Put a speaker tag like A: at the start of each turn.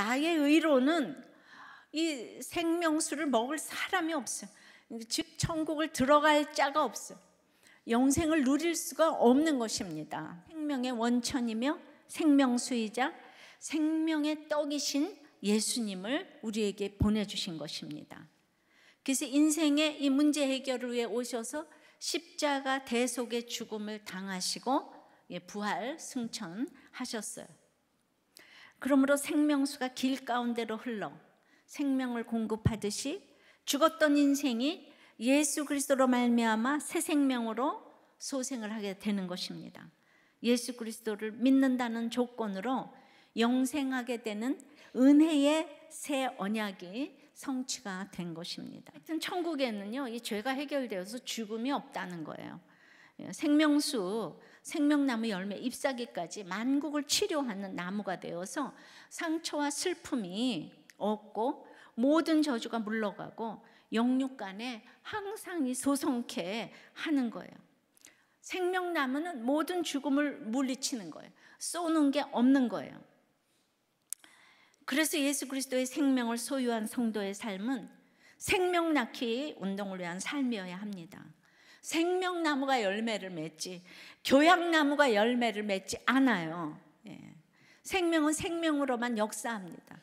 A: 나의 의로는 이 생명수를 먹을 사람이 없어요. 즉 천국을 들어갈 자가 없어요. 영생을 누릴 수가 없는 것입니다. 생명의 원천이며 생명수이자 생명의 떡이신 예수님을 우리에게 보내주신 것입니다. 그래서 인생의 이 문제 해결을 위해 오셔서 십자가 대속의 죽음을 당하시고 예, 부활 승천하셨어요. 그러므로 생명수가 길 가운데로 흘러 생명을 공급하듯이 죽었던 인생이 예수 그리스도로 말미암아 새 생명으로 소생을 하게 되는 것입니다. 예수 그리스도를 믿는다는 조건으로 영생하게 되는 은혜의 새 언약이 성취가 된 것입니다. 하여튼 천국에는요, 이 죄가 해결되어서 죽음이 없다는 거예요. 예, 생명수 생명나무 열매 잎사귀까지 만국을 치료하는 나무가 되어서 상처와 슬픔이 없고 모든 저주가 물러가고 영육간에 항상 이 소성케 하는 거예요. 생명나무는 모든 죽음을 물리치는 거예요. 쏘는 게 없는 거예요. 그래서 예수 그리스도의 생명을 소유한 성도의 삶은 생명 낳기 운동을 위한 삶이어야 합니다. 생명나무가 열매를 맺지 교양나무가 열매를 맺지 않아요. 예. 생명은 생명으로만 역사합니다.